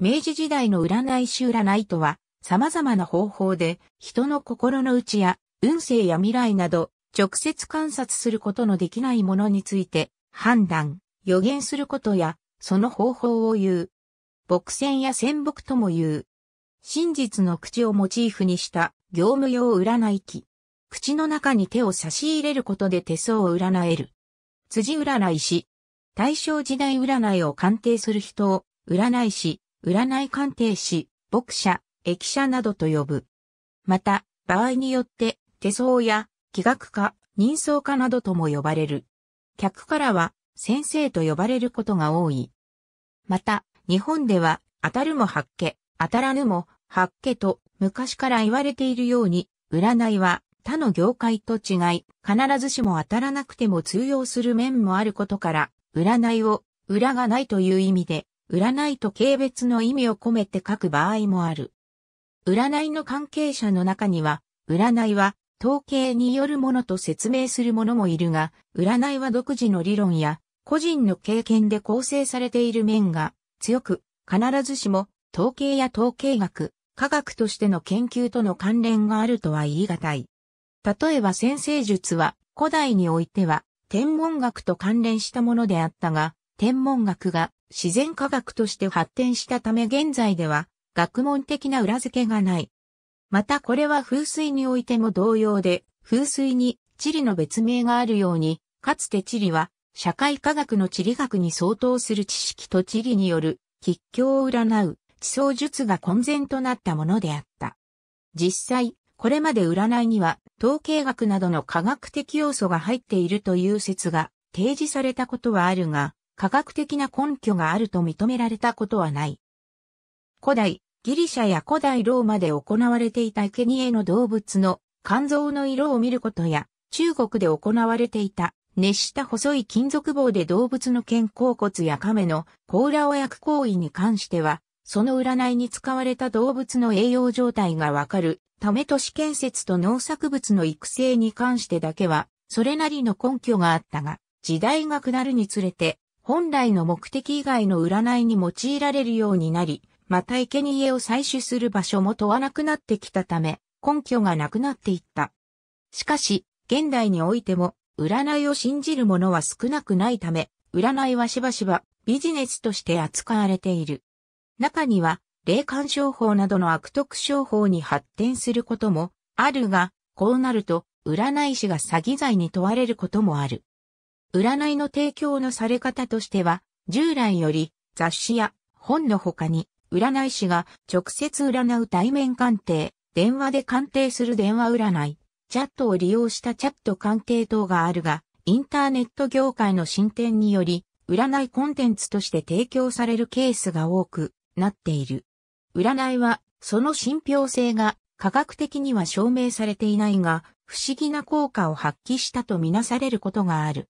明治時代の占い師占いとは、様々な方法で、人の心の内や、運勢や未来など、直接観察することのできないものについて、判断、予言することや、その方法を言う。牧戦や戦木とも言う。真実の口をモチーフにした業務用占い機。口の中に手を差し入れることで手相を占える。辻占い師。大正時代占いを鑑定する人を占い師、占い鑑定士、牧者、駅舎などと呼ぶ。また、場合によって、手相や、気学科、人相科などとも呼ばれる。客からは、先生と呼ばれることが多い。また、日本では、当たるも八家、当たらぬも八家と昔から言われているように、占いは他の業界と違い、必ずしも当たらなくても通用する面もあることから、占いを裏がないという意味で占いと軽蔑の意味を込めて書く場合もある。占いの関係者の中には、占いは統計によるものと説明する者もいるが、占いは独自の理論や個人の経験で構成されている面が強く、必ずしも統計や統計学、科学としての研究との関連があるとは言い難い。例えば先生術は古代においては天文学と関連したものであったが、天文学が自然科学として発展したため現在では学問的な裏付けがない。またこれは風水においても同様で、風水に地理の別名があるように、かつて地理は社会科学の地理学に相当する知識と地理による吉凶を占う地層術が混然となったものであった。実際、これまで占いには統計学などの科学的要素が入っているという説が提示されたことはあるが、科学的な根拠があると認められたことはない。古代、ギリシャや古代ローマで行われていた生贄の動物の肝臓の色を見ることや、中国で行われていた熱した細い金属棒で動物の肩甲骨や亀の甲羅を焼く行為に関しては、その占いに使われた動物の栄養状態がわかるため都市建設と農作物の育成に関してだけは、それなりの根拠があったが、時代が下るにつれて本来の目的以外の占いに用いられるようになり、また生贄を採取する場所も問わなくなってきたため、根拠がなくなっていった。しかし、現代においても、占いを信じる者は少なくないため、占いはしばしばビジネスとして扱われている。中には、霊感商法などの悪徳商法に発展することもあるが、こうなると、占い師が詐欺罪に問われることもある。占いの提供のされ方としては、従来より雑誌や本の他に、占い師が直接占う対面鑑定、電話で鑑定する電話占い、チャットを利用したチャット鑑定等があるが、インターネット業界の進展により、占いコンテンツとして提供されるケースが多くなっている。占いは、その信憑性が科学的には証明されていないが、不思議な効果を発揮したとみなされることがある。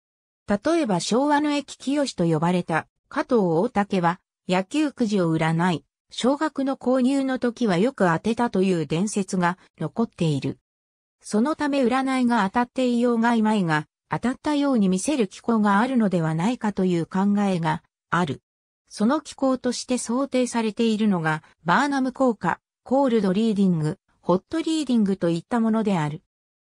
例えば昭和の駅清と呼ばれた加藤大竹は野球くじを占い、小学の購入の時はよく当てたという伝説が残っている。そのため占いが当たっていようがいまいが、当たったように見せる機構があるのではないかという考えがある。その機構として想定されているのが、バーナム効果、コールドリーディング、ホットリーディングといったものである。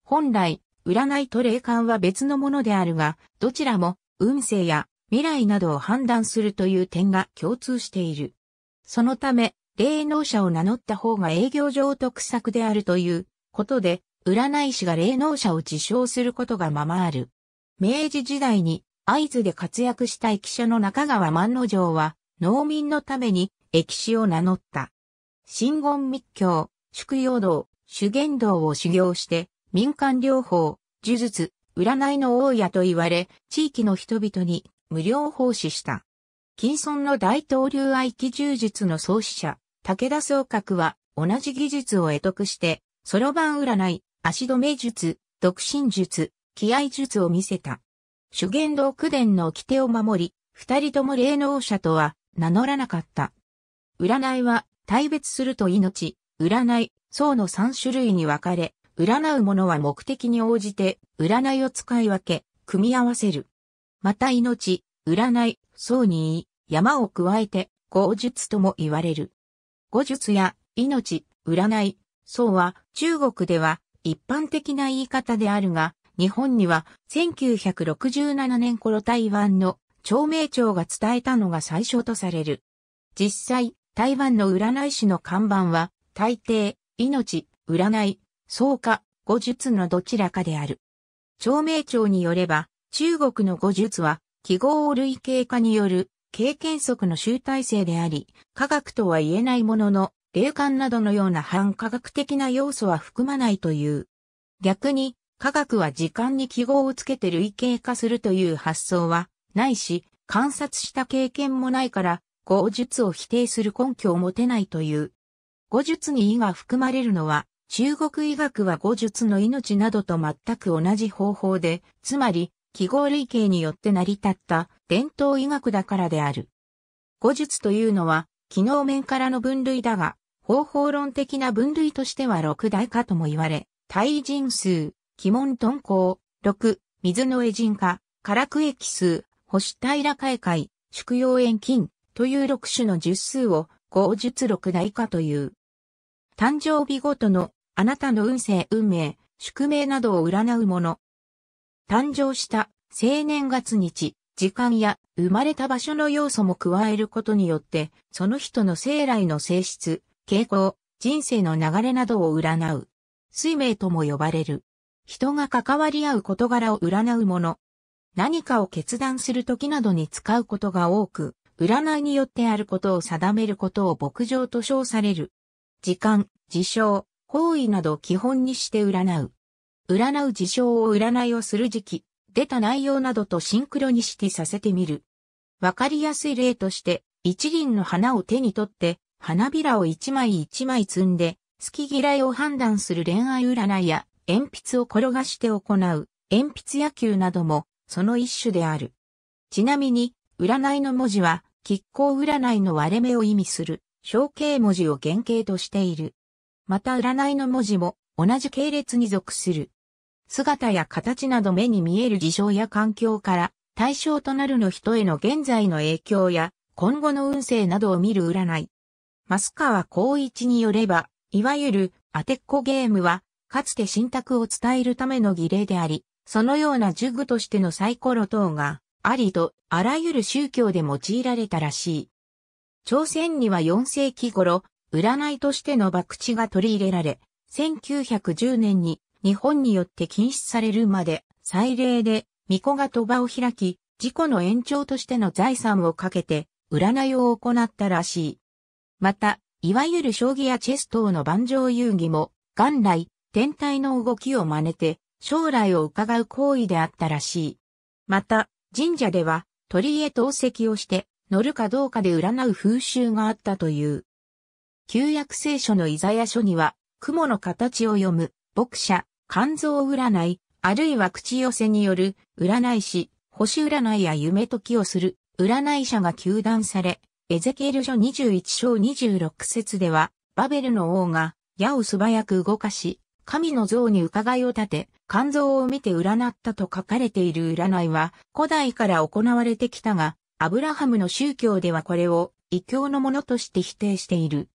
本来、占いと霊感は別のものであるが、どちらも運勢や未来などを判断するという点が共通している。そのため、霊能者を名乗った方が営業上得策であるということで、占い師が霊能者を自称することがままある。明治時代に会津で活躍した駅舎の中川万之丞は、農民のために駅舎を名乗った。新言密教、祝陽道、修験道を修行して、民間療法、呪術、占いの大家と言われ、地域の人々に無料奉仕した。近村の大東流愛機柔術の創始者、武田総閣は同じ技術を得得して、そろばん占い、足止め術、独身術、気合術を見せた。主言道九伝の規定を守り、二人とも霊能者とは名乗らなかった。占いは、大別すると命、占い、層の三種類に分かれ、占う者は目的に応じて、占いを使い分け、組み合わせる。また命、占い、層に言い、山を加えて、語術とも言われる。語術や命、占い、層は中国では一般的な言い方であるが、日本には1967年頃台湾の長明庁が伝えたのが最初とされる。実際、台湾の占い師の看板は、大抵、命、占い、うか、語術のどちらかである。長明朝によれば、中国の語術は、記号を類型化による経験則の集大成であり、科学とは言えないものの、霊感などのような反科学的な要素は含まないという。逆に、科学は時間に記号をつけて類型化するという発想はないし、観察した経験もないから、語術を否定する根拠を持てないという。語術に意が含まれるのは、中国医学は語術の命などと全く同じ方法で、つまり、記号類型によって成り立った伝統医学だからである。語術というのは、機能面からの分類だが、方法論的な分類としては六大化とも言われ、対人数、鬼門遁行、六、水の絵人化、唐区駅数、星平開会、宿用遠近という六種の十数を、合術六大化という。誕生日ごとのあなたの運勢、運命、宿命などを占うもの。誕生した生年月日、時間や生まれた場所の要素も加えることによって、その人の生来の性質、傾向、人生の流れなどを占う。水命とも呼ばれる。人が関わり合う事柄を占うもの。何かを決断する時などに使うことが多く、占いによってあることを定めることを牧場と称される。時間、事象、方位など基本にして占う。占う事象を占いをする時期、出た内容などとシンクロニシティさせてみる。わかりやすい例として、一輪の花を手に取って、花びらを一枚一枚積んで、好き嫌いを判断する恋愛占いや、鉛筆を転がして行う、鉛筆野球なども、その一種である。ちなみに、占いの文字は、吉行占いの割れ目を意味する、象形文字を原型としている。また占いの文字も同じ系列に属する。姿や形など目に見える事象や環境から対象となるの人への現在の影響や今後の運勢などを見る占い。増川光一によれば、いわゆる当てっこゲームは、かつて信託を伝えるための儀礼であり、そのような呪具としてのサイコロ等がありと、あらゆる宗教で用いられたらしい。朝鮮には4世紀頃、占いとしての博打が取り入れられ、1910年に日本によって禁止されるまで、祭礼で巫女が賭場を開き、事故の延長としての財産をかけて、占いを行ったらしい。また、いわゆる将棋やチェス等の盤上遊戯も、元来、天体の動きを真似て、将来を伺う行為であったらしい。また、神社では、鳥へ投石をして、乗るかどうかで占う風習があったという。旧約聖書のイザヤ書には、雲の形を読む、牧者、肝臓占い、あるいは口寄せによる、占い師、星占いや夢時をする、占い者が求断され、エゼケール書21章26節では、バベルの王が、矢を素早く動かし、神の像に伺いを立て、肝臓を見て占ったと書かれている占いは、古代から行われてきたが、アブラハムの宗教ではこれを、異教のものとして否定している。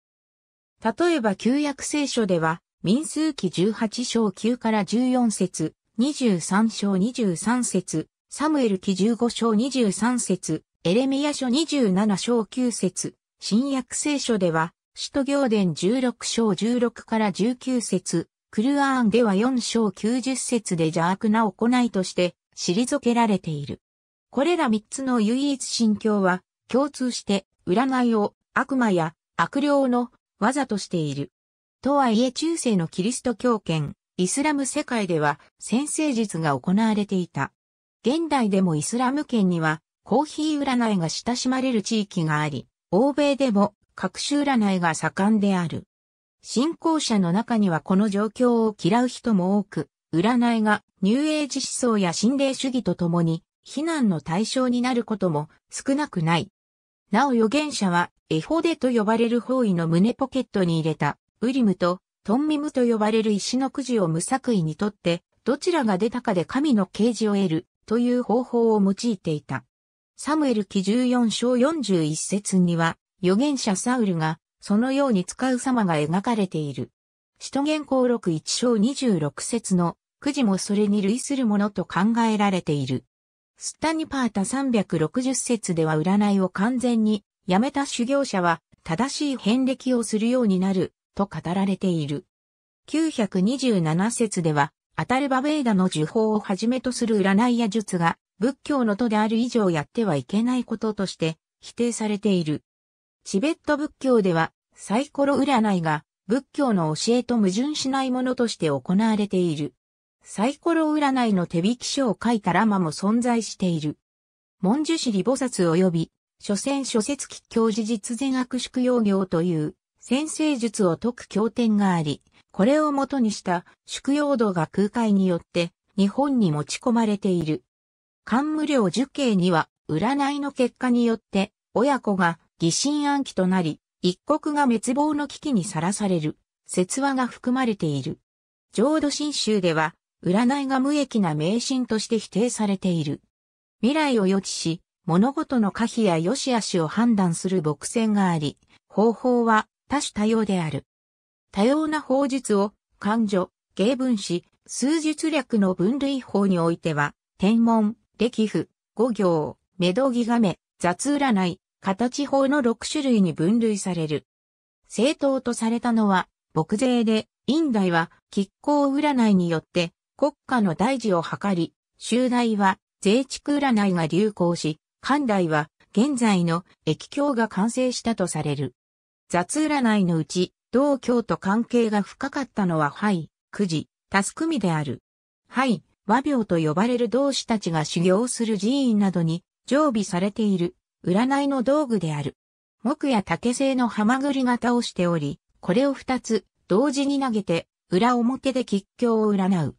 例えば旧約聖書では、民数記18章9から14節、23章23節、サムエル記15章23節、エレミヤ書27章9節、新約聖書では、使徒行伝16章16から19節、クルアーンでは4章90節で邪悪な行いとして、退けられている。これら3つの唯一心教は、共通して、占いを悪魔や悪霊のわざとしている。とはいえ中世のキリスト教圏、イスラム世界では先生術が行われていた。現代でもイスラム圏にはコーヒー占いが親しまれる地域があり、欧米でも各種占いが盛んである。信仰者の中にはこの状況を嫌う人も多く、占いがニューエイジ思想や心霊主義とともに非難の対象になることも少なくない。なお預言者は、エホデと呼ばれる方位の胸ポケットに入れた、ウリムと、トンミムと呼ばれる石のくじを無作為にとって、どちらが出たかで神の啓示を得る、という方法を用いていた。サムエル記14章41節には、預言者サウルが、そのように使う様が描かれている。使徒言行録1章26節の、くじもそれに類するものと考えられている。スタニパータ360節では占いを完全にやめた修行者は正しい遍歴をするようになると語られている。927節ではアタルバベーダの呪法をはじめとする占いや術が仏教の徒である以上やってはいけないこととして否定されている。チベット仏教ではサイコロ占いが仏教の教えと矛盾しないものとして行われている。サイコロ占いの手引き書を書いたラマも存在している。文殊師利菩薩及び、所詮諸説記教事実善悪宿養業という、先生術を解く経典があり、これをもとにした宿養道が空海によって日本に持ち込まれている。官無量受刑には、占いの結果によって、親子が疑心暗鬼となり、一国が滅亡の危機にさらされる、説話が含まれている。浄土真宗では、占いが無益な迷信として否定されている。未来を予知し、物事の可否や良し悪しを判断する牧線があり、方法は多種多様である。多様な法術を、漢女、芸文史、数術略の分類法においては、天文、歴譜、五行、目道義亀、雑占い、形法の6種類に分類される。正当とされたのは、牧税で、院代は、吉甲占いによって、国家の大事を図り、集大は税畜占いが流行し、関大は現在の液境が完成したとされる。雑占いのうち、同教と関係が深かったのは灰、くじ、たすくみである。灰、和病と呼ばれる同志たちが修行する寺院などに常備されている占いの道具である。木や竹製のハマグリ型をしており、これを二つ同時に投げて裏表で吉凶を占う。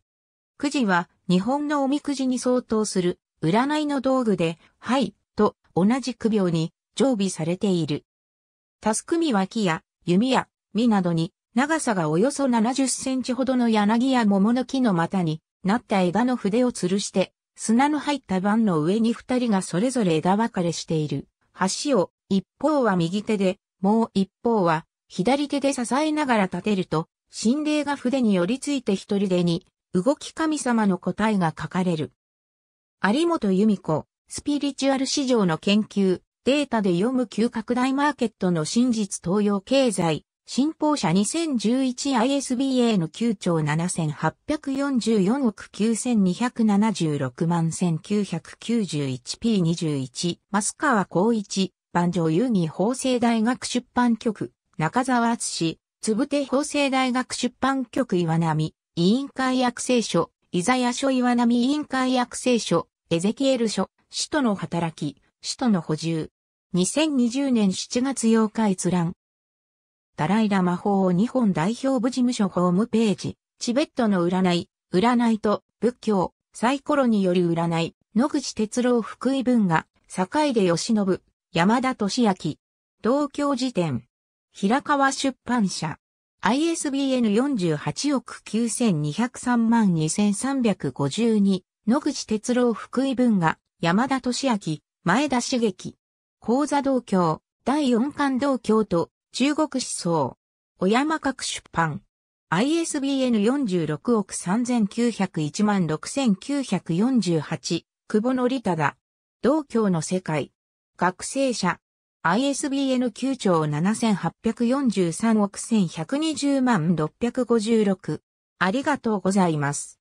くじは日本のおみくじに相当する占いの道具で、はいと同じ区病に常備されている。タスクミは木や弓や実などに長さがおよそ70センチほどの柳や桃の木の股になった枝の筆を吊るして砂の入った盤の上に二人がそれぞれ枝分かれしている。橋を一方は右手で、もう一方は左手で支えながら立てると、心霊が筆に寄り付いて一人でに動き神様の答えが書かれる。有本由美子、スピリチュアル市場の研究、データで読む急拡大マーケットの真実東洋経済、新報社 2011ISBA の9兆7844億9276万 1991p21 マスカワ光一、万丈遊戯法政大学出版局、中澤敦つぶて法政大学出版局岩波、委員会約成書、イザヤ書岩波委員会約成書、エゼキエル書、使徒の働き、使徒の補充。2020年7月8日閲覧。ダライラ魔法を日本代表部事務所ホームページ、チベットの占い、占いと仏教、サイコロによる占い、野口哲郎福井文が、坂出義信、山田俊明、東京辞典、平川出版社。ISBN 48億9203万2352野口哲郎福井文が山田俊明前田茂樹講座同教第四巻同教と中国思想小山各出版 ISBN 46億3901万6948久保の利忠同教の世界学生者 ISBN 9兆7843億1120万656。ありがとうございます。